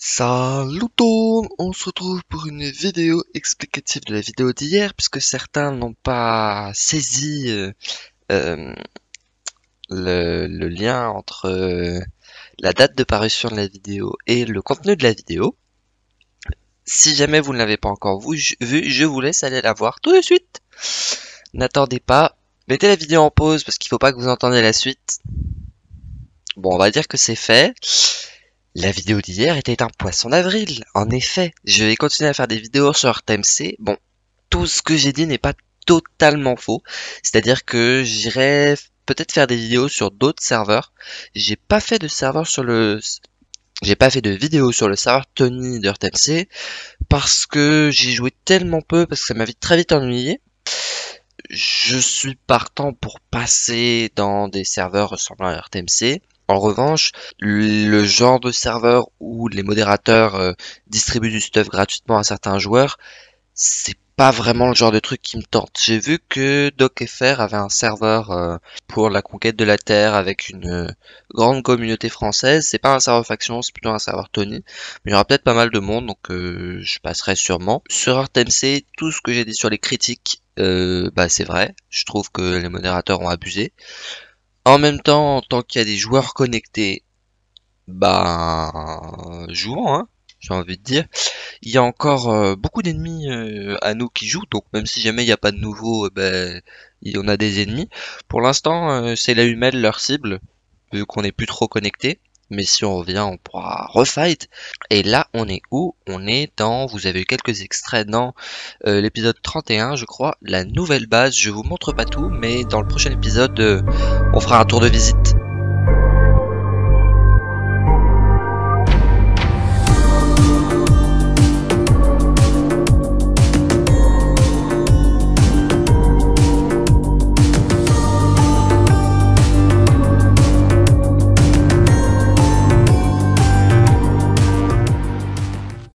Salut tout On se retrouve pour une vidéo explicative de la vidéo d'hier puisque certains n'ont pas saisi euh, euh, le, lien entre euh, la date de parution de la vidéo et le contenu de la vidéo. Si jamais vous ne l'avez pas encore vu, je vous laisse aller la voir tout de suite N'attendez pas, mettez la vidéo en pause parce qu'il ne faut pas que vous entendiez la suite. Bon, on va dire que c'est fait. La vidéo d'hier était un poisson d'avril, en effet. Je vais continuer à faire des vidéos sur RTMC, Bon, tout ce que j'ai dit n'est pas totalement faux. C'est-à-dire que j'irai peut-être faire des vidéos sur d'autres serveurs. J'ai pas fait de serveur sur le... J'ai pas fait de vidéos sur le serveur Tony de RTMC parce que j'ai joué tellement peu parce que ça m'a vite très vite ennuyé. Je suis partant pour passer dans des serveurs ressemblant à RTMC. En revanche, le genre de serveur où les modérateurs euh, distribuent du stuff gratuitement à certains joueurs, c'est pas vraiment le genre de truc qui me tente. J'ai vu que DocFR avait un serveur euh, pour la conquête de la Terre avec une euh, grande communauté française. C'est pas un serveur faction, c'est plutôt un serveur Tony. Mais il y aura peut-être pas mal de monde, donc je passerai sûrement. Sur EarthMC, tout ce que j'ai dit sur les critiques, bah c'est vrai. Je trouve que les modérateurs ont abusé. En même temps, tant qu'il y a des joueurs connectés, bah ben, jouant, hein, j'ai envie de dire. Il y a encore euh, beaucoup d'ennemis euh, à nous qui jouent, donc même si jamais il n'y a pas de nouveau, euh, ben, il y en a des ennemis. Pour l'instant, c'est la Humel, leur cible, vu qu'on n'est plus trop connecté mais si on revient, on pourra refight. Et là, on est où On est dans, vous avez eu quelques extraits dans euh, l'épisode 31, je crois, la nouvelle base. Je vous montre pas tout, mais dans le prochain épisode, euh, on fera un tour de visite